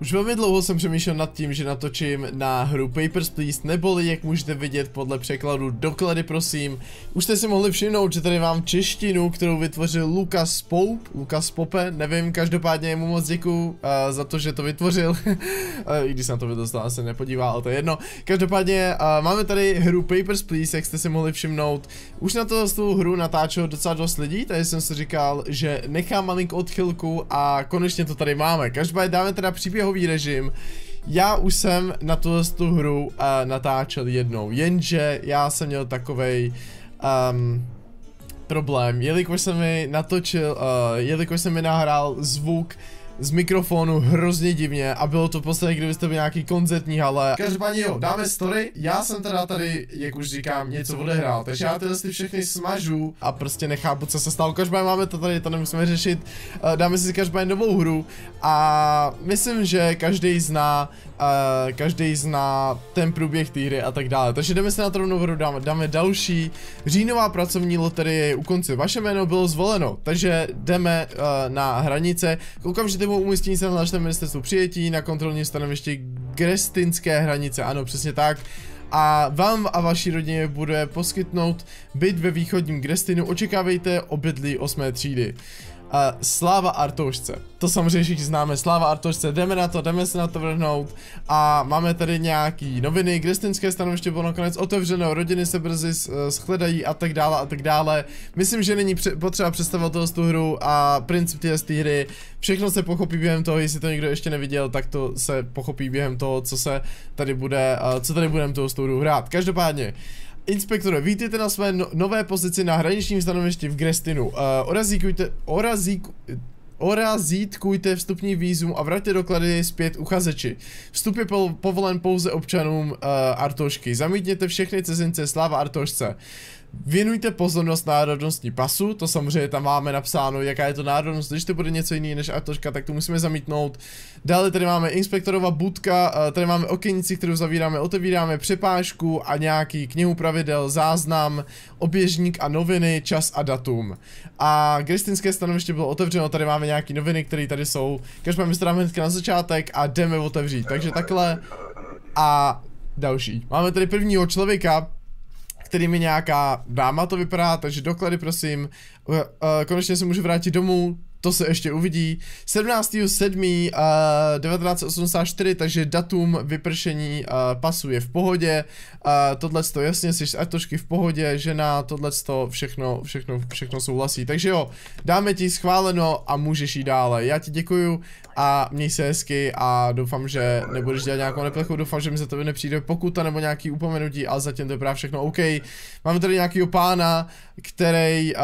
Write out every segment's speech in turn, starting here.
Už velmi dlouho jsem přemýšlel nad tím, že natočím na hru Papers, Please, neboli jak můžete vidět podle překladu doklady prosím. Už jste si mohli všimnout, že tady mám češtinu, kterou vytvořil Lukas Pope, Lukas Pope, nevím, každopádně mu moc děkuju uh, za to, že to vytvořil. Eh, I když jsem to vydostal, se nepodívá, ale to je jedno. Každopádně uh, máme tady hru Papers, Please, jak jste si mohli všimnout. Už na to tu hru natáčelo docela dost lidí, tady jsem si říkal, že nechám malinkou odchylku a konečně to tady máme. Každopádně dáme teda příběh běhový režim. Já už jsem na tuhle tu hru uh, natáčel jednou, jenže já jsem měl takovej um, problém, jelikož jsem mi natočil, uh, jelikož jsem mi nahrál zvuk z mikrofonu hrozně divně a bylo to posledně, kdybyste byli nějaký koncertní hale. Každopádně jo, dáme story, já jsem teda tady, jak už říkám, něco odehrál, takže já tyhle si všechny smažu a prostě nechápu, co se stalo. Každopádně máme to tady, to nemusíme řešit, eh, dáme si každopádně novou hru a myslím, že každý zná, uh, každý zná ten průběh té hry a tak dále. Takže jdeme se na rovnou hru, dáme, dáme další. Říjnová pracovní loterie je u konce, vaše jméno bylo zvoleno, takže jdeme uh, na hranice, Koukám, že jednotlivou umístění se na našem ministerstvu přijetí na kontrolní stanovišti grestinské hranice, ano přesně tak a vám a vaší rodině bude poskytnout byt ve východním Grestinu, očekávejte obydlí 8. třídy a Sláva Artoušce. To samozřejmě všichni známe, Sláva Artoušce, jdeme na to, jdeme se na to vrhnout a máme tady nějaký noviny, kristinské stanoviště bylo nakonec otevřeno, rodiny se brzy eh, shledají a tak dále a tak dále. Myslím, že není pře potřeba představovat tu hru a princip té hry, všechno se pochopí během toho, jestli to někdo ještě neviděl, tak to se pochopí během toho, co se tady bude, uh, co tady budeme tu hru hrát. Každopádně, Inspektore, vítejte na své no nové pozici na hraničním stanovišti v Grestinu. Uh, eh, orazíkujte, orazíku, orazítkujte vstupní výzum a vraťte doklady zpět uchazeči. Vstup je povolen pouze občanům uh, Artošky. Zamítněte všechny cizince, sláva Artošce. Věnujte pozornost národnostní pasu, to samozřejmě tam máme napsáno, jaká je to národnost, když to bude něco jiný než artoška, tak to musíme zamítnout. Dále tady máme inspektorova budka, eh, tady máme okenici, kterou zavíráme, otevíráme, přepážku a nějaký knihu pravidel, záznam, oběžník a noviny, čas a datum. A grestinské stanoviště bylo otevřeno, tady máme nějaký noviny, které tady jsou. Každopádně se dáme hnedka na začátek a jdeme otevřít, takže takhle a další. Máme tady prvního člověka, který mi nějaká dáma, to vypadá, takže doklady prosím. Uh, uh, konečně se můžu vrátit domů, to se ještě uvidí. 7. Uh, 1984, takže datum vypršení uh, pasu je v pohodě. Uh, tohle to jasně, jsi z Artošky v pohodě, žena, tohle to všechno, všechno, všechno souhlasí. Takže jo, dáme ti schváleno a můžeš jít dále. Já ti děkuju, a měj se hezky a doufám, že nebudeš dělat nějakou neplechu, doufám, že mi za tebe nepřijde pokuta nebo nějaký upomenutí, ale zatím to je právě všechno OK. Máme tady nějakýho pána, který uh,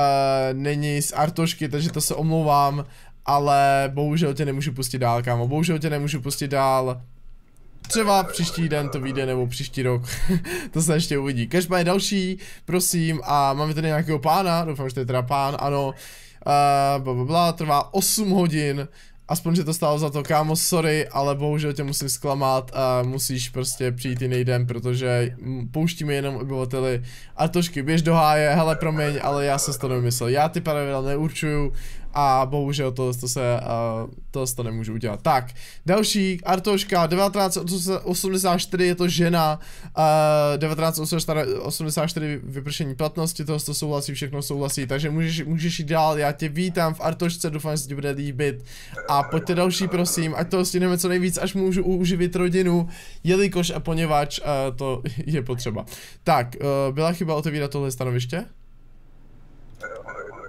není z Artošky, takže to se omlouvám, ale bohužel tě nemůžu pustit dál, kámo, bohužel tě nemůžu pustit dál. Třeba příští den to vyjde, nebo příští rok, to se ještě uvidí. je další, prosím, a máme tady nějakého pána, doufám, že to je teda pán, ano. Uh, bla, bla, bla, trvá 8 hodin aspoň, že to stálo za to, kámo, sorry, ale bohužel tě musím zklamat a musíš prostě přijít jiný den, protože pouštíme jenom obyvateli a běž do háje, hele promiň, ale já se s to nemyslel, já ty pravidla neurčuju, a bohužel to, to se, uh, to, to nemůžu udělat. Tak, další, Artoška, 1984 je to žena, uh, 1984 vypršení platnosti, to to souhlasí, všechno souhlasí, takže můžeš, můžeš jít dál, já tě vítám v Artošce, doufám, že se ti bude líbit a pojďte další, prosím, ať to stihneme co nejvíc, až můžu uživit rodinu, jelikož a poněvadž uh, to je potřeba. Tak, uh, byla chyba otevírat tohle stanoviště?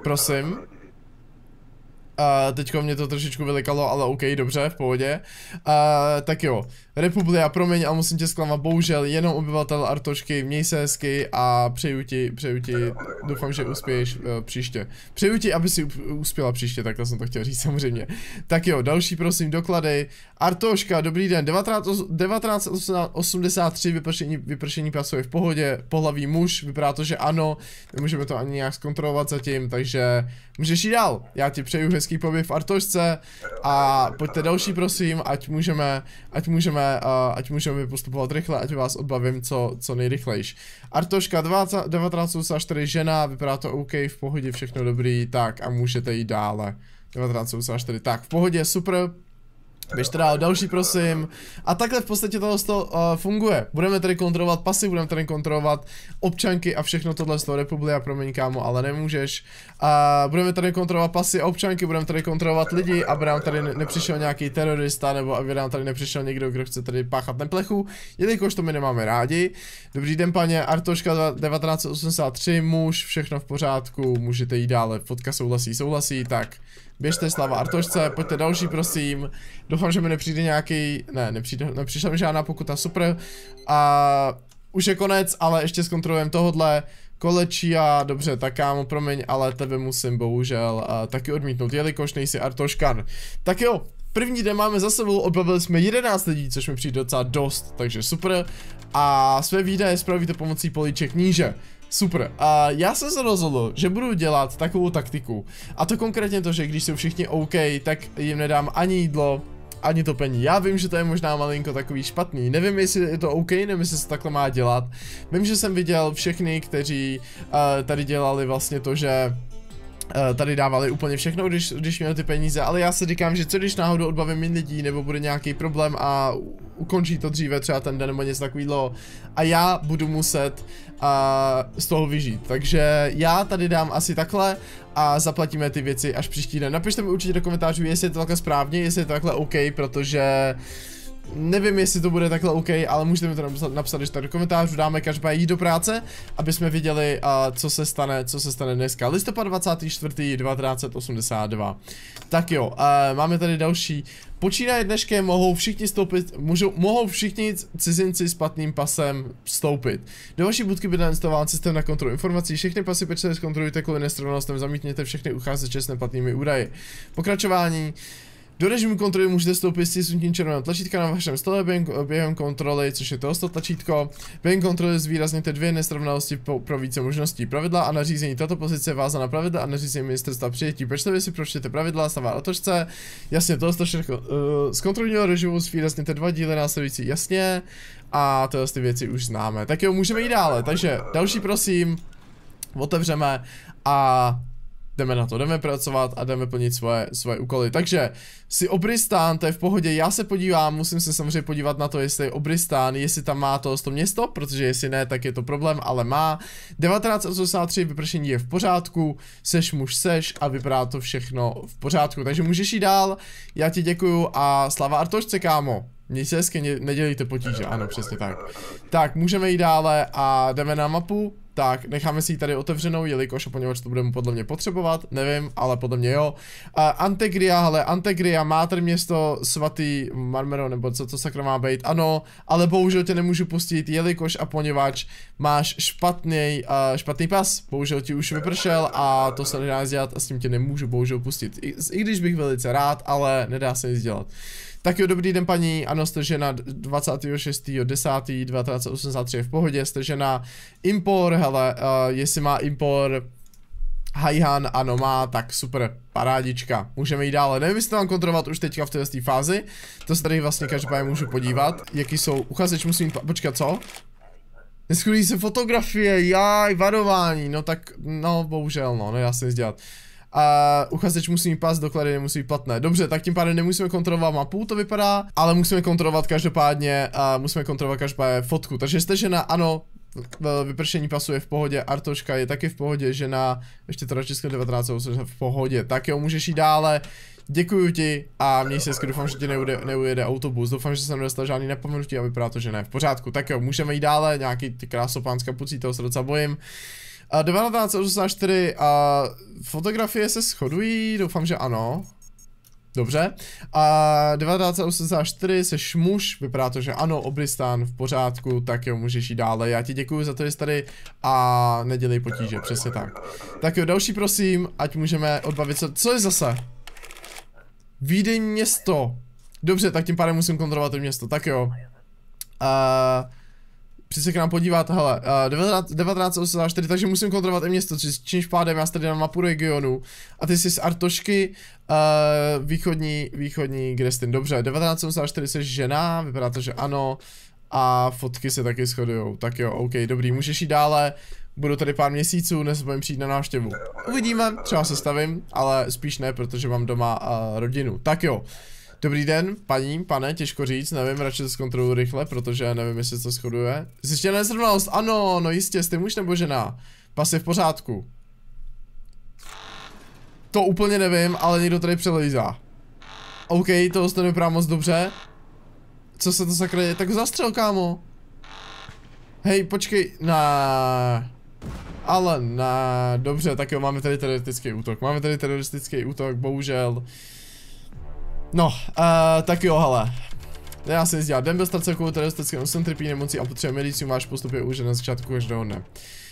Prosím. Uh, teďko mě to trošičku vylikalo, ale OK, dobře, v pohodě. Uh, tak jo, Republika, promiň, a musím tě zklamat, bohužel, jenom obyvatel Artošky, měj se hezky a přeju ti, přeju ti, doufám, že uspěješ uh, příště. Přeju ti, aby si uspěla příště, takhle jsem to chtěl říct samozřejmě. Tak jo, další prosím, doklady. Artoška, dobrý den, 1983, vypršení, vypršení pasu je v pohodě, pohlaví muž, vypadá to, že ano, nemůžeme to ani nějak zkontrolovat zatím, takže můžeš jít dál. Já ti přeju hezký pobyt v Artošce a pojďte další prosím, ať můžeme, ať můžeme můžeme, uh, ať můžeme postupovat rychle, ať vás odbavím co, co nejrychlejš. Artoška 1984 žena, vypadá to OK, v pohodě, všechno dobrý, tak a můžete jít dále. 1984, tak v pohodě, super, Běžte dál, další prosím. A takhle v podstatě tohle to, uh, eh, funguje. Budeme tady kontrolovat pasy, budeme tady kontrolovat občanky a všechno tohle z toho republiky a promiň kámo, ale nemůžeš. Uh, budeme tady kontrolovat pasy a občanky, budeme tady kontrolovat lidi, aby nám tady nepřišel nějaký terorista, nebo aby nám tady nepřišel někdo, kdo chce tady páchat neplechu, jelikož to my nemáme rádi. Dobrý den, paně Artoška 1983, muž, všechno v pořádku, můžete jít dále, fotka souhlasí, souhlasí, tak. Běžte Slava Artošce, pojďte další prosím. Doufám, že mi nepřijde nějaký, ne, nepřijde, nepřišla mi žádná pokuta, super. A už je konec, ale ještě zkontrolujeme tohodle. Kolečí a dobře, tak kámo, promiň, ale tebe musím bohužel a eh, taky odmítnout, jelikož nejsi Artoškan. Tak jo, První den máme za sebou, odbavili jsme 11 lidí, což mi přijde docela dost, takže super. A své výdaje spravíte pomocí políček níže. Super. A já jsem se rozhodl, že budu dělat takovou taktiku. A to konkrétně to, že když jsou všichni OK, tak jim nedám ani jídlo, ani topení. Já vím, že to je možná malinko takový špatný. Nevím, jestli je to OK, nevím, jestli se takhle má dělat. Vím, že jsem viděl všechny, kteří uh, tady dělali vlastně to, že Eh, tady dávali úplně všechno, když, když měl ty peníze, ale já si říkám, že co když náhodou odbavím jen lidí, nebo bude nějaký problém a ukončí to dříve třeba ten den nebo něco takového a já budu muset uh, z toho vyžít, takže já tady dám asi takhle a zaplatíme ty věci až příští den. Napište mi určitě do komentářů, jestli je to takhle správně, jestli je to takhle OK, protože Nevím, jestli to bude takhle OK, ale můžete mi to napsat, napsat když tady do komentářů, dáme každý jít do práce, aby jsme viděli, uh, co se stane, co se stane dneska. Listopad 24. 1982. Tak jo, uh, máme tady další. Počínaje dneškem mohou všichni stoupit, můžou, mohou všichni cizinci s platným pasem vstoupit. Do vaší budky by nainstalován systém na kontrolu informací, všechny pasy pečlivě zkontrolujte kvůli nestrannostem, zamítněte všechny uchazeče s neplatnými údaji. Pokračování. Uh, do režimu kontroly můžete stoupit s tím červeným tlačítka na vašem stole během, během kontroly, což je to tlačítko. Během kontroly zvýrazněte dvě nesrovnalosti po, pro více možností pravidla a nařízení. Tato pozice váza na pravidla a nařízení ministerstva přijetí. Pečlivě si pročtěte pravidla, stavá otočce. Jasně, je všechno. Eh, z kontrolního režimu zvýrazněte dva díly následující. Jasně. A to ty věci už známe. Tak jo, můžeme jít dále. Takže další prosím. Otevřeme a jdeme na to, jdeme pracovat a jdeme plnit svoje, svoje úkoly. Takže si obristán, to je v pohodě, já se podívám, musím se samozřejmě podívat na to, jestli je obristán, jestli tam má to, to město, protože jestli ne, tak je to problém, ale má. 1983 vypršení je v pořádku, seš muž seš a vypadá to všechno v pořádku, takže můžeš jít dál, já ti děkuju a slava Artošce, kámo. Měj se hezky, nedělíte potíže, ano, přesně tak. Tak, můžeme jít dále a jdeme na mapu tak necháme si ji tady otevřenou, jelikož poněvadž to budeme podle mě potřebovat, nevím, ale podle mě jo. A Antegria, hele, Antegria má tady město svatý Marmero, nebo co to sakra má být, ano, ale bohužel tě nemůžu pustit, jelikož a poněvadž máš špatný, uh, špatný pas, bohužel ti už vypršel a to se nedá dělat a s tím tě nemůžu bohužel pustit, i, i když bych velice rád, ale nedá se nic dělat. Tak jo, dobrý den paní, ano, stržena 26.10.1983 je v pohodě, žena Impor, hele, uh, jestli má Impor Haihan, ano má, tak super, parádička, můžeme jít dále, nevím jestli mám kontrolovat už teďka v té fázi, to se tady vlastně každopádně můžu podívat, jaký jsou, uchazeč musím, počkat, co? Neskudí se fotografie, jaj, varování, no tak, no bohužel, no, nedá se nic dělat a uchazeč musí mít pas, doklady nemusí být platné. Dobře, tak tím pádem nemusíme kontrolovat mapu, to vypadá, ale musíme kontrolovat každopádně, a musíme kontrolovat každopádně fotku. Takže jste žena, ano, vypršení pasu je v pohodě, Artoška je taky v pohodě, žena, ještě to 19 v pohodě, tak jo, můžeš jít dále, děkuji ti a měj se doufám, že ti neujede, neujede autobus, doufám, že jsem nedostal žádný nepomenutí a vypadá to, že ne, v pořádku, tak jo, můžeme jít dále, nějaký ty krásopánská pucí, toho se docela bojím. A 1984 a fotografie se shodují, doufám, že ano. Dobře. A 1984 se šmuš, vypadá to, že ano, oblistán v pořádku, tak jo, můžeš jít dále. Já ti děkuji za to, že jsi tady a nedělej potíže, přesně tak. Tak jo, další prosím, ať můžeme odbavit se. Co je zase? Vídej město. Dobře, tak tím pádem musím kontrolovat to město, tak jo. Uh, Přesně se k nám podívat, hele, uh, eh, 1984, takže musím kontrolovat i město, čímž pádem já tady na mapu regionu a ty jsi z Artošky, uh, východní, východní jsi, dobře, 1984 jsi žena, vypadá to, že ano, a fotky se taky shodujou, tak jo, ok, dobrý, můžeš jít dále, budu tady pár měsíců, než budem přijít na návštěvu. Uvidíme, třeba se stavím, ale spíš ne, protože mám doma uh, rodinu, tak jo. Dobrý den, paní, pane, těžko říct, nevím, radši to zkontroluji rychle, protože nevím, jestli to shoduje. Zjištěná nezrovnalost, ano, no jistě, jste muž nebo žena. Pas je v pořádku. To úplně nevím, ale někdo tady přelejzá. OK, to to nevypadá moc dobře. Co se to sakra Tak zastřel, kámo. Hej, počkej, na. Ale na, dobře, tak jo, máme tady teroristický útok. Máme tady teroristický útok, bohužel. No, uh, tak jo, hele. Já se dělat den bez terceku, teroristické trpí nemocí a potřebuje medicínu máš postupy už na začátku každého dne.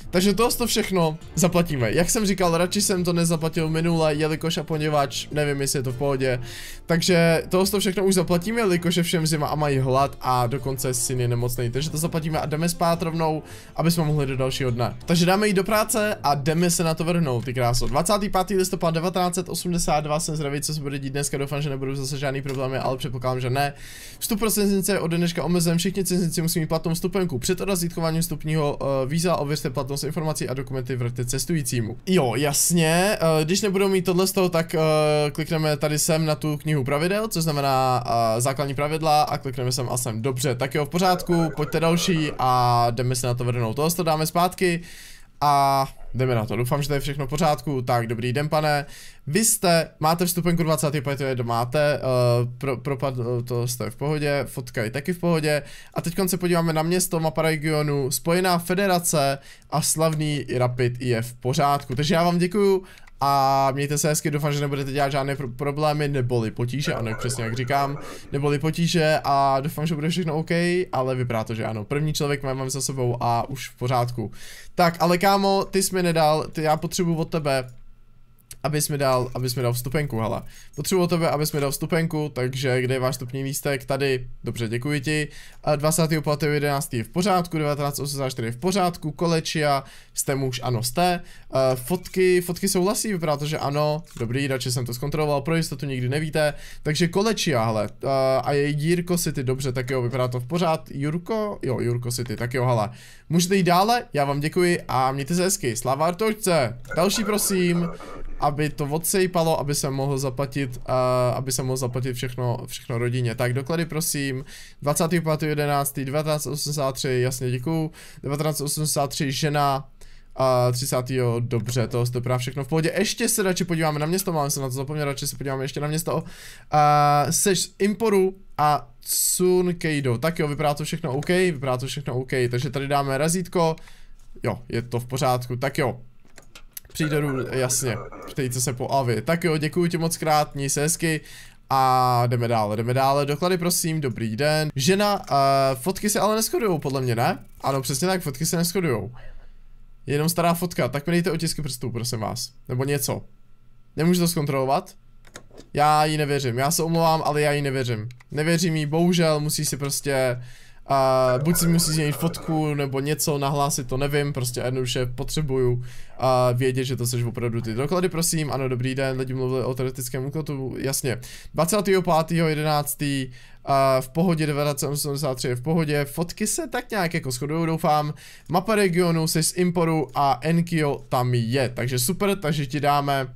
Takže tohle to všechno zaplatíme. Jak jsem říkal, radši jsem to nezaplatil minule, jelikož a poněvadž nevím, jestli je to v pohodě. Takže tohle to všechno už zaplatíme, jelikož je všem zima a mají hlad a dokonce syn je nemocný. Takže to zaplatíme a jdeme spát rovnou, aby jsme mohli do dalšího dne. Takže dáme jít do práce a jdeme se na to vrhnout, ty kráso. 25. listopad 1982 jsem zdraví, co se bude dít dneska. Doufám, že nebudou zase žádný problémy, ale předpokládám, že ne. Vstup pro cizince je od dneška omezen, všichni cizinci musí mít platnou vstupenku. Před odrazítkováním vstupního uh, víza ověřte s informací a dokumenty vraťte cestujícímu. Jo, jasně, eh, když nebudou mít tohle z toho, tak eh, klikneme tady sem na tu knihu pravidel, což znamená eh, základní pravidla a klikneme sem a sem. Dobře, tak jo, v pořádku, pojďte další a jdeme se na to vrhnout. Tohle to dáme zpátky a jdeme na to. Doufám, že to je všechno v pořádku. Tak, dobrý den, pane. Vy jste, máte vstupenku 25, je máte, uh, pro, propad, eh, to jste v pohodě, fotka je taky v pohodě. A teď se podíváme na město, mapa regionu, Spojená federace a slavný Rapid je v pořádku. Takže já vám děkuju a mějte se hezky, doufám, že nebudete dělat žádné pro problémy, neboli potíže, ano, přesně jak říkám, neboli potíže a doufám, že bude všechno OK, ale vypadá to, že ano, první člověk mám, mám za sebou a už v pořádku. Tak, ale kámo, ty jsi mi nedal, ty já potřebuji od tebe abys mi dal, abys mi dal vstupenku, hala. Potřebuji tebe, abys mi dal vstupenku, takže kde je váš stupní lístek? Tady, dobře, děkuji ti. 25.11. je v pořádku, 1984 je v pořádku, kolečia, jste muž, ano jste. Eh, fotky, fotky souhlasí, vypadá to, že ano, dobrý, radši jsem to zkontroloval, pro jistotu nikdy nevíte. Takže kolečia, hele, eh, a je Jirko City, dobře, tak jo, vypadá to v pořád. Jurko, jo, Jurko City, tak jo, hala. Můžete jít dále, já vám děkuji a mějte se hezky. Sláva Artočce, další prosím aby to odsejpalo, aby se mohl zaplatit, uh, aby se mohl zaplatit všechno, všechno rodině. Tak doklady prosím, 25.11.1983, 1983, jasně děkuju, 1983 žena, a 30. Jo, dobře, to je právě všechno v pohodě. Ještě se radši podíváme na město, mám se na to zapomněl, radši se podíváme ještě na město. Uh, seš z Imporu a Sun Keido. Tak jo, vypadá to všechno OK, vypadá to všechno OK, takže tady dáme razítko. Jo, je to v pořádku, tak jo. Přírodů, jasně. Ptejte se po Avi. Tak jo, děkuji ti moc krát, měj se hezky. A jdeme dále, jdeme dále, doklady prosím, dobrý den. Žena, uh, fotky se ale neschodujou, podle mě, ne? Ano, přesně tak, fotky se neschodujou. Jenom stará fotka, tak mi dejte otisky prstů, prosím vás. Nebo něco. Nemůžu to zkontrolovat? Já jí nevěřím, já se omlouvám, ale já jí nevěřím. Nevěřím jí, bohužel, musí si prostě a buď si musí změnit fotku nebo něco, nahlásit to, nevím, prostě jednoduše potřebuju a vědět, že to seš opravdu ty doklady, prosím, ano, dobrý den, lidi mluvili o teoretickém úkotu, jasně, 25.11. Uh, v pohodě 1983 je v pohodě, fotky se tak nějak jako shodují, doufám. Mapa regionu se z Imporu a Enkyo tam je, takže super, takže ti dáme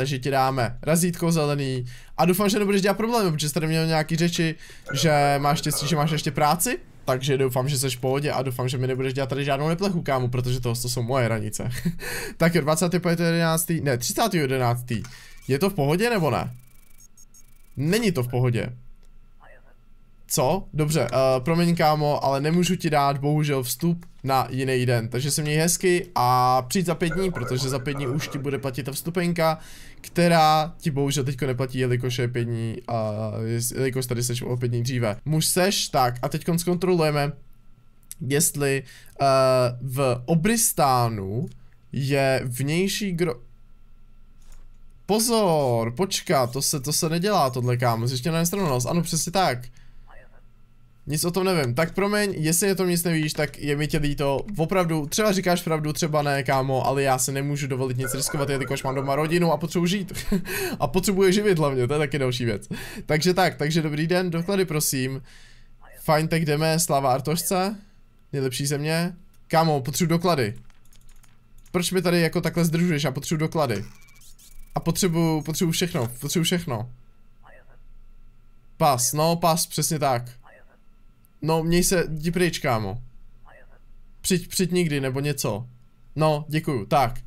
takže ti dáme razítko zelený a doufám, že nebudeš dělat problémy, protože jsi tady měl nějaký řeči, že máš štěstí, že máš ještě práci, takže doufám, že jsi v pohodě a doufám, že mi nebudeš dělat tady žádnou neplechu, kámu, protože tohle to jsou moje ranice. tak je 25.11. ne, 30.11. Je to v pohodě nebo ne? Není to v pohodě. Co? Dobře, uh, promiň kámo, ale nemůžu ti dát bohužel vstup na jiný den, takže se měj hezky a přijď za pět dní, protože za pět dní už ti bude platit ta vstupenka, která ti bohužel teďko neplatí, jelikož je pět dní a jelikož tady seš o pět dní dříve. Muž seš, tak a teď zkontrolujeme, jestli uh, v Obristánu je vnější gro... Pozor, počkat, to se, to se nedělá tohle kámo, zjištěná nestrannost, ano přesně tak nic o tom nevím. Tak promiň, jestli je tom nic nevíš, tak je mi tě líto. Opravdu, třeba říkáš pravdu, třeba ne, kámo, ale já se nemůžu dovolit nic riskovat, jelikož mám doma rodinu a potřebuji žít. a potřebuje živit hlavně, to je taky další věc. Takže tak, takže dobrý den, doklady prosím. Fajn, tak jdeme, Slava Artošce. Nejlepší země. Kámo, potřebuji doklady. Proč mi tady jako takhle zdržuješ? Já potřebuji doklady. A potřebuji, potřebuji všechno, potřebuji všechno. Pas, no pas, přesně tak. No, měj se, jdi pryč, kámo. Přijď, přijď nikdy, nebo něco. No, děkuju, tak.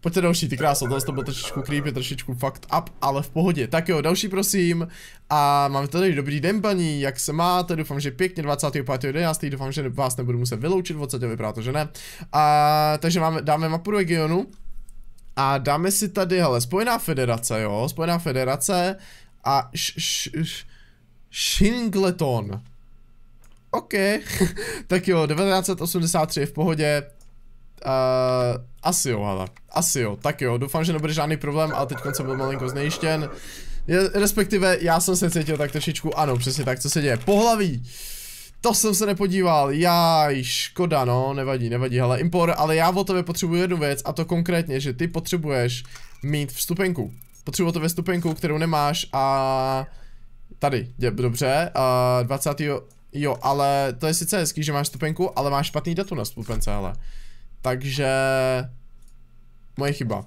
Pojďte další, ty krásno, tohle to bylo trošičku creepy, trošičku fucked up, ale v pohodě. Tak jo, další prosím. A máme tady dobrý den, paní, jak se máte, doufám, že pěkně 25.11. Doufám, že vás nebudu muset vyloučit, podstatě vypadá to, že ne. A, takže máme, dáme mapu regionu. A dáme si tady, hele, Spojená federace, jo, Spojená federace a š, š, š, Shingleton. OK, tak jo, 1983 v pohodě. Uh, asi jo, ale. Asi jo, tak jo, doufám, že nebude žádný problém, ale teď jsem byl malinko znejištěn. Je, respektive, já jsem se cítil tak trošičku, ano, přesně tak, co se děje. Pohlaví! To jsem se nepodíval, jaj, škoda, no, nevadí, nevadí, hele, impor, ale já o tebe potřebuji jednu věc, a to konkrétně, že ty potřebuješ mít vstupenku. Potřebuji o tebe vstupenku, kterou nemáš a... Tady, dobře, eh, a 20. Jo, ale to je sice hezký, že máš stupenku, ale máš špatný datum na stupence, hele. Takže... Moje chyba.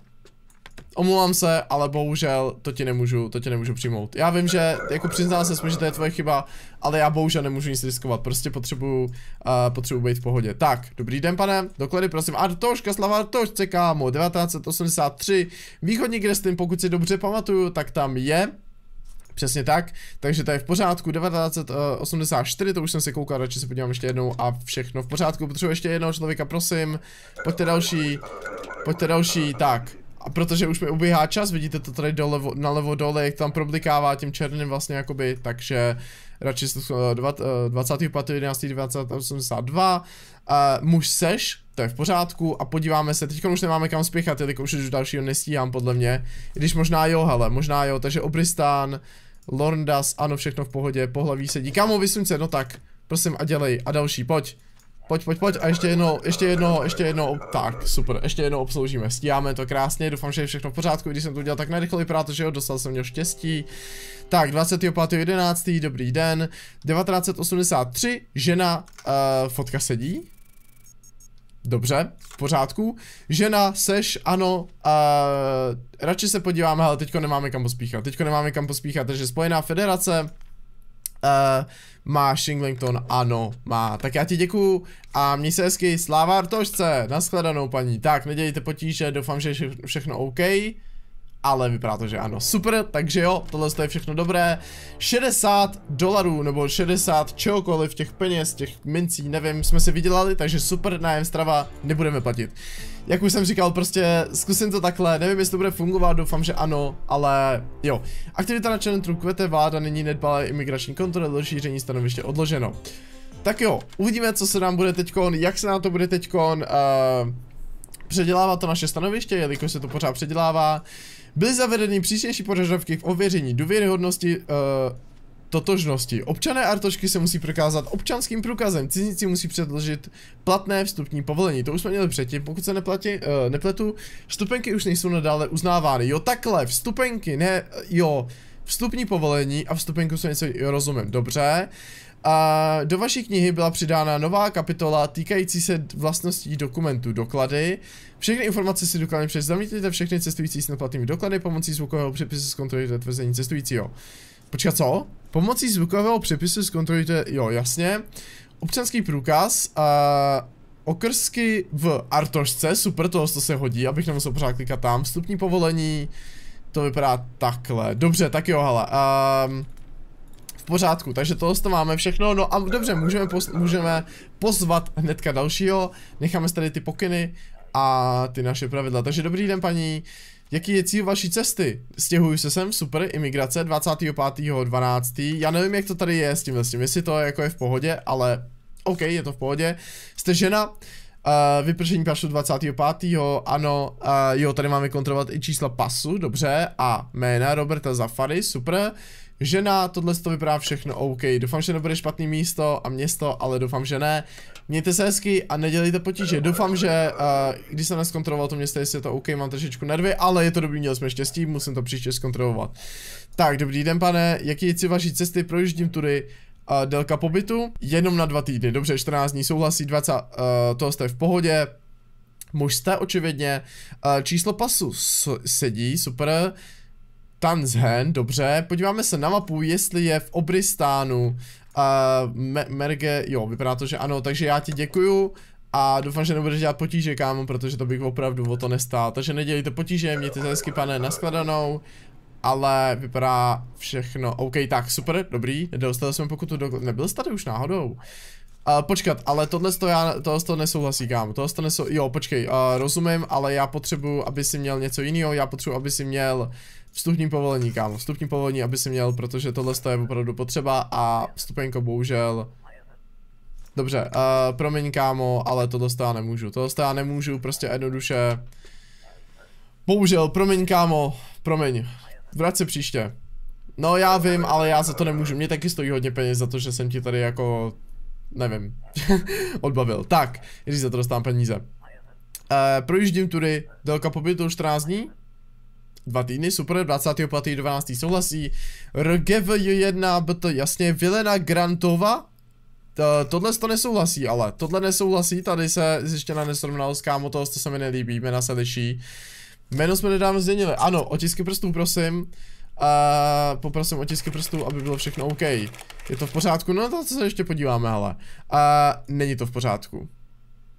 Omlouvám se, ale bohužel to ti nemůžu, to ti nemůžu přijmout. Já vím, že jako přiznal se, že to je tvoje chyba, ale já bohužel nemůžu nic riskovat, prostě potřebuju, uh, potřebuju být v pohodě. Tak, dobrý den pane, doklady prosím. A do tohožka Slava Tožce kámo, 1983, východní kreslin, pokud si dobře pamatuju, tak tam je Přesně tak, takže to je v pořádku, 1984, to už jsem si koukal, radši se podívám ještě jednou a všechno v pořádku, potřebuji ještě jednoho člověka, prosím, pojďte další, pojďte další, tak. A protože už mi ubíhá čas, vidíte to tady dolevo, nalevo dole, jak tam problikává tím černým vlastně jakoby, takže radši 25.11.1982, uh, eh, eh, eh, muž seš, to je v pořádku a podíváme se, teď už nemáme kam spěchat, jelikož už dalšího nestíhám podle mě, i když možná jo, hele, možná jo, takže Obristán, Lorndas, ano, všechno v pohodě, pohlaví sedí. Kámo, vysuň se, no tak. Prosím a dělej. A další, pojď. Pojď, pojď, pojď a ještě jedno, ještě jedno, ještě jedno, tak, super, ještě jedno obsloužíme, stíháme to krásně, doufám, že je všechno v pořádku, když jsem to udělal tak nerychle, vypadá to, že jo, dostal jsem měl štěstí. Tak, 25.11., dobrý den, 1983, žena, uh, fotka sedí, Dobře, v pořádku. Žena, seš, ano, uh, radši se podíváme, ale teďko nemáme kam pospíchat, teďko nemáme kam pospíchat, takže Spojená federace, uh, má Shinglington, ano, má. Tak já ti děkuju a měj se hezky, sláva Artošce, nashledanou paní. Tak, nedělejte potíže, doufám, že je všechno OK ale vypadá to, že ano. Super, takže jo, tohle je všechno dobré. 60 dolarů nebo 60 čehokoliv těch peněz, těch mincí, nevím, jsme si vydělali, takže super, nájem strava, nebudeme platit. Jak už jsem říkal, prostě zkusím to takhle, nevím, jestli to bude fungovat, doufám, že ano, ale jo. Aktivita na centru kvete, vláda není nedbalé imigrační kontrole rozšíření stanoviště odloženo. Tak jo, uvidíme, co se nám bude teďkon, jak se nám to bude teďkon, uh, Předělává to naše stanoviště, jelikož se to pořád předělává. Byly zavedeny přísnější požadavky v ověření důvěryhodnosti uh, totožnosti. Občané Artošky se musí prokázat občanským průkazem, cizinci musí předložit platné vstupní povolení. To už jsme měli předtím, pokud se neplatí, uh, nepletu, vstupenky už nejsou nadále uznávány. Jo, takhle, vstupenky, ne, jo, vstupní povolení a vstupenku se něco rozumím, dobře. A do vaší knihy byla přidána nová kapitola týkající se vlastností dokumentů, doklady. Všechny informace si dokladně přes zamítněte všechny cestující s neplatnými doklady pomocí zvukového přepisu zkontrolujte tvrzení cestujícího. Počkat, co? Pomocí zvukového přepisu zkontrolujte, jo, jasně. Občanský průkaz a okrsky v artošce, super, toho to se hodí, abych nemusel pořád klikat tam. Vstupní povolení, to vypadá takhle. Dobře, tak jo, hala. Um, ehm, pořádku, takže tohle to máme všechno, no a dobře, můžeme, poz, můžeme pozvat hnedka dalšího, necháme tady ty pokyny a ty naše pravidla, takže dobrý den paní, Jaký je cíl vaší cesty? Stěhuju se sem, super, imigrace, 25.12. Já nevím, jak to tady je s tímhle s tím, jestli to jako je v pohodě, ale OK, je to v pohodě. Jste žena, Uh, eh, vypršení pasu 25. Ano, uh, jo, tady máme kontrolovat i čísla pasu, dobře, a jména Roberta Zafary, super žena, tohle to vypadá všechno OK. Doufám, že nebude špatný místo a město, ale doufám, že ne. Mějte se hezky a nedělejte potíže. Doufám, že uh, když jsem neskontroloval to město, jestli je to OK, mám trošičku nervy, ale je to dobrý, měl jsme štěstí, musím to příště zkontrolovat. Tak, dobrý den, pane, jaký je vaší cesty, projíždím tudy. Uh, eh, délka pobytu, jenom na dva týdny, dobře, 14 dní souhlasí, 20, uh, to jste v pohodě, muž jste očividně, uh, číslo pasu sedí, super, Tanzhen, dobře, podíváme se na mapu, jestli je v Obristánu Uh, me Merge, jo, vypadá to, že ano, takže já ti děkuju a doufám, že nebudeš dělat potíže, kámo, protože to bych opravdu o to nestál. Takže nedělejte potíže, mějte se hezky, pane, naskladanou, ale vypadá všechno, OK, tak super, dobrý, nedostal jsem pokutu, do... nebyl jsi tady už náhodou. Uh, počkat, ale tohle to já, tohle to nesouhlasí, kámo, tohle to nesou, jo, počkej, uh, rozumím, ale já potřebuji, aby si měl něco jiného, já potřebuji, aby si měl vstupní povolení, kámo, vstupní povolení, aby si měl, protože tohle to je opravdu potřeba a vstupenko bohužel, dobře, uh, promiň, kámo, ale tohle to já nemůžu, tohle to já nemůžu, prostě jednoduše, bohužel, promiň, kámo, promiň, vrát se příště. No já vím, ale já za to nemůžu, mě taky stojí hodně peněz za to, že jsem ti tady jako Nevím. Odbavil. Tak, když za to dostám peníze. E, projíždím tudy, délka pobytu 14 dní. Dva týdny, super, 25. 12. souhlasí. RGV 1 BT, jasně, Vilena Grantova. To, tohle to nesouhlasí, ale tohle nesouhlasí, tady se zjištěna na nesrovnal kámo, toho to se mi nelíbí, jména se liší. Jméno jsme nedávno změnili, ano, otisky prstů prosím. A poprosím otisky prstů, aby bylo všechno OK. Je to v pořádku? No to se ještě podíváme, ale. A není to v pořádku.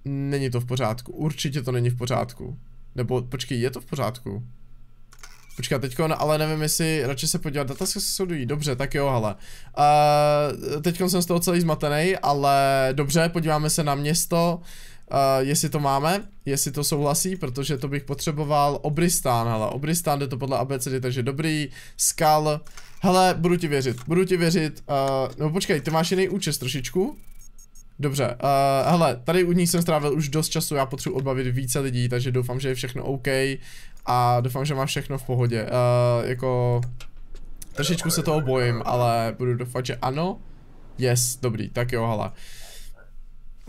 Není to v pořádku. Určitě to není v pořádku. Nebo počkej, je to v pořádku? Počkej, teďkon, no, ale nevím, jestli radši se podívat, data se sledují. dobře, tak jo, hele. Uh, teďko jsem z toho celý zmatený, ale dobře, podíváme se na město. Uh, Uh, jestli to máme, jestli to souhlasí, protože to bych potřeboval Obristán, hele, Obristán jde to podle ABCD, takže dobrý, Skal, hele, budu ti věřit, budu ti věřit, uh, no počkej, ty máš jiný účest trošičku, Dobře, uh, hele, tady u ní jsem strávil už dost času, já potřebuji odbavit více lidí, takže doufám, že je všechno OK a doufám, že má všechno v pohodě, uh, jako trošičku se toho bojím, ale budu doufat, že ano, yes, dobrý, tak jo, hele.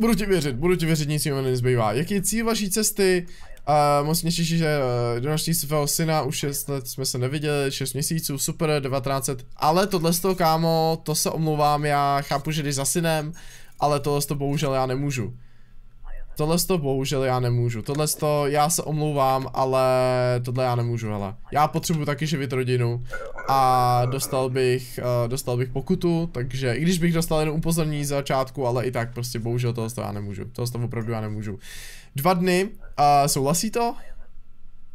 Budu ti věřit, budu ti věřit, nic mi nezbývá. Jaký je cíl vaší cesty? Uh, moc mě těší, že uh, do naší svého syna už 6 let jsme se neviděli, 6 měsíců, super, 19. Ale tohle z toho, kámo, to se omlouvám, já chápu, že jdeš za synem, ale tohle z toho bohužel já nemůžu. Tohle to bohužel já nemůžu, tohle to já se omlouvám, ale tohle já nemůžu, hele. Já potřebuji taky živit rodinu a dostal bych, uh, dostal bych pokutu, takže i když bych dostal jen upozornění z začátku, ale i tak prostě bohužel tohle to já nemůžu, tohle to opravdu já nemůžu. Dva dny, uh, souhlasí to?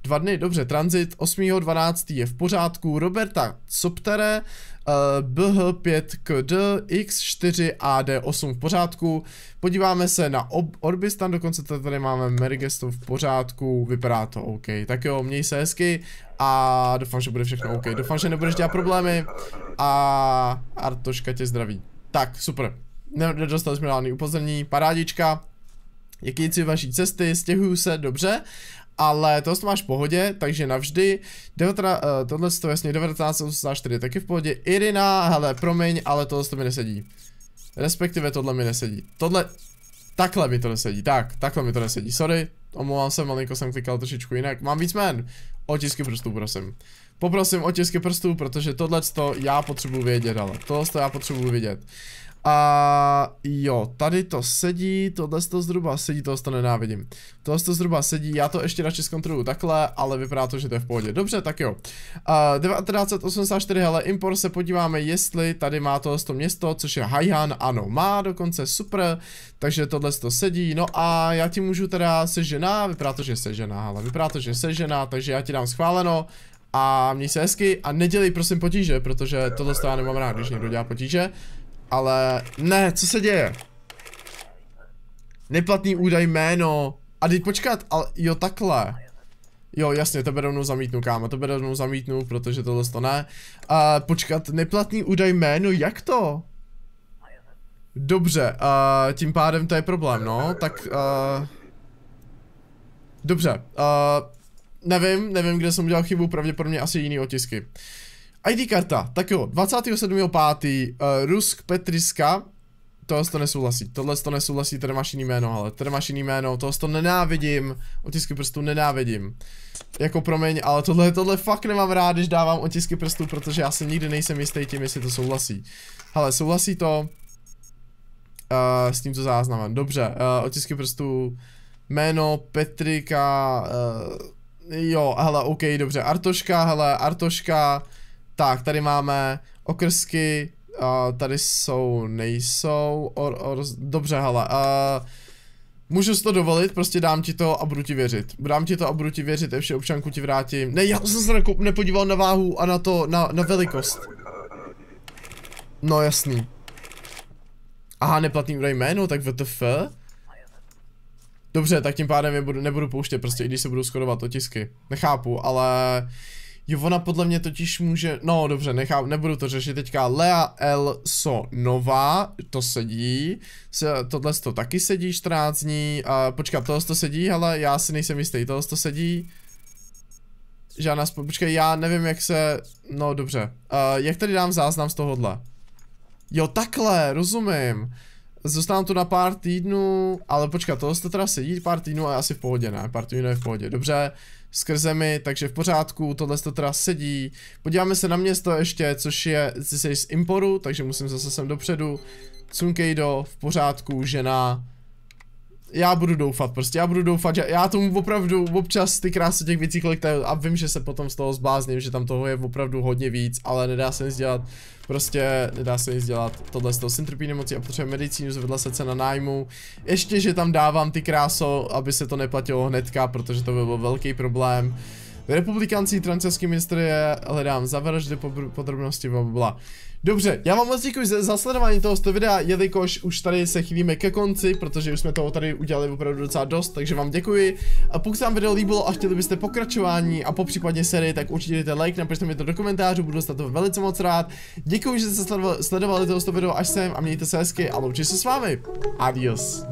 Dva dny, dobře, transit 8.12. je v pořádku, Roberta Coptere, eh, BH5KD, X4AD8 v pořádku, podíváme se na ob Orbis, tam dokonce tady máme Mergesto v pořádku, vypadá to OK, tak jo, měj se hezky a doufám, že bude všechno OK, doufám, že nebudeš dělat problémy a Artoška tě zdraví. Tak, super, nedostali jsme žádný upozornění, parádička, jaký je vaší cesty, stěhuju se, dobře ale to máš v pohodě, takže navždy, devatra, uh, tohle to jasně 1984 taky v pohodě, Irina, hele promiň, ale tohle to mi nesedí, respektive tohle mi nesedí, tohle, takhle mi to nesedí, tak, takhle mi to nesedí, sorry, omlouvám se, malinko jsem klikal trošičku jinak, mám víc men. otisky prstů prosím, poprosím otisky prstů, protože tohle to já potřebuji vědět, ale tohle to já potřebuji vědět. A jo, tady to sedí, tohle to zhruba sedí, tohle to nenávidím. Tohle to zhruba sedí, já to ještě radši zkontroluji. takhle, ale vypadá to, že to je v pohodě. Dobře, tak jo. Uh, 1984, hele, import se podíváme, jestli tady má tohle to město, což je Haihan, ano, má dokonce, super, takže tohle to sedí, no a já ti můžu teda sežená, vypadá to, že sežená, ale vypadá to, že sežená, takže já ti dám schváleno, a měj se hezky a nedělej prosím potíže, protože tohle já nemám rád, když někdo dělá potíže. Ale ne, co se děje? Neplatný údaj jméno. A teď počkat, ale jo takhle. Jo, jasně, to bude rovnou zamítnu, kámo, bude rovnou zamítnu, protože tohle to ne. A uh, počkat, neplatný údaj jméno, jak to? Dobře, uh, tím pádem to je problém, no, tak... Uh, dobře, uh, nevím, nevím, kde jsem udělal chybu, pravděpodobně asi jiný otisky. ID karta, tak jo, 27.5. Uh, eh, Rusk Petriska, tohle to nesouhlasí, tohle to nesouhlasí, tady máš jiný jméno, ale tady máš jiný jméno, tohle to nenávidím, otisky prstů nenávidím. Jako promiň, ale tohle, tohle fakt nemám rád, když dávám otisky prstů, protože já se nikdy nejsem jistý tím, jestli to souhlasí. Hele, souhlasí to uh, s tímto záznamem, dobře, uh, otisky prstů, jméno Petrika, uh, jo, hele, ok, dobře, Artoška, hele, Artoška, tak, tady máme okrsky, uh, tady jsou, nejsou, or, or, dobře, hele, uh, Můžu si to dovolit, prostě dám ti to a budu ti věřit. Dám ti to a budu ti věřit, vše občanku ti vrátím. Ne, já jsem se nepodíval na váhu a na to, na, na velikost. No jasný. Aha, neplatný údaj jméno, tak vtf. Dobře, tak tím pádem je budu, nebudu pouštět prostě, i když se budu skorovat otisky. Nechápu, ale... Jo, ona podle mě totiž může, no dobře, nechám, nebudu to řešit teďka, Lea L. So Nova to sedí, se, tohle to taky sedí 14 dní, a počkat, tohle to sedí, ale já si nejsem jistý, tohle to sedí, žádná, počkej, já nevím jak se, no dobře, uh, jak tady dám záznam z tohohle? Jo, takhle, rozumím. Zůstávám tu na pár týdnů, ale počkat, tohle to teda sedí pár týdnů a asi v pohodě, ne? Pár týdnů je v pohodě, dobře skrze mi, takže v pořádku, tohle to teda sedí. Podíváme se na město ještě, což je z Imporu, takže musím zase sem dopředu. Tsunkeido, v pořádku, žena, já budu doufat prostě, já budu doufat, že já tomu opravdu občas ty krásy těch věcí kolik tady, a vím, že se potom z toho zblázním, že tam toho je opravdu hodně víc, ale nedá se nic dělat, prostě nedá se nic dělat, tohle z toho syntropí nemocí a potřebuje medicínu, zvedla se cena nájmu, ještě, že tam dávám ty kráso, aby se to neplatilo hnedka, protože to by byl velký problém, Republikánský francouzský ministr je hledám za vraždy podrobnosti bla. Dobře, já vám moc děkuji za, za sledování tohoto videa, jelikož už tady se chýlíme ke konci, protože už jsme toho tady udělali opravdu docela dost, takže vám děkuji. A pokud se vám video líbilo a chtěli byste pokračování a popřípadně sérii, tak určitě dejte like, napište mi to do komentářů, budu dostat to velice moc rád. Děkuji, že jste sledovali, sledovali tohoto video až sem a mějte se hezky a loučím se s vámi. Adios.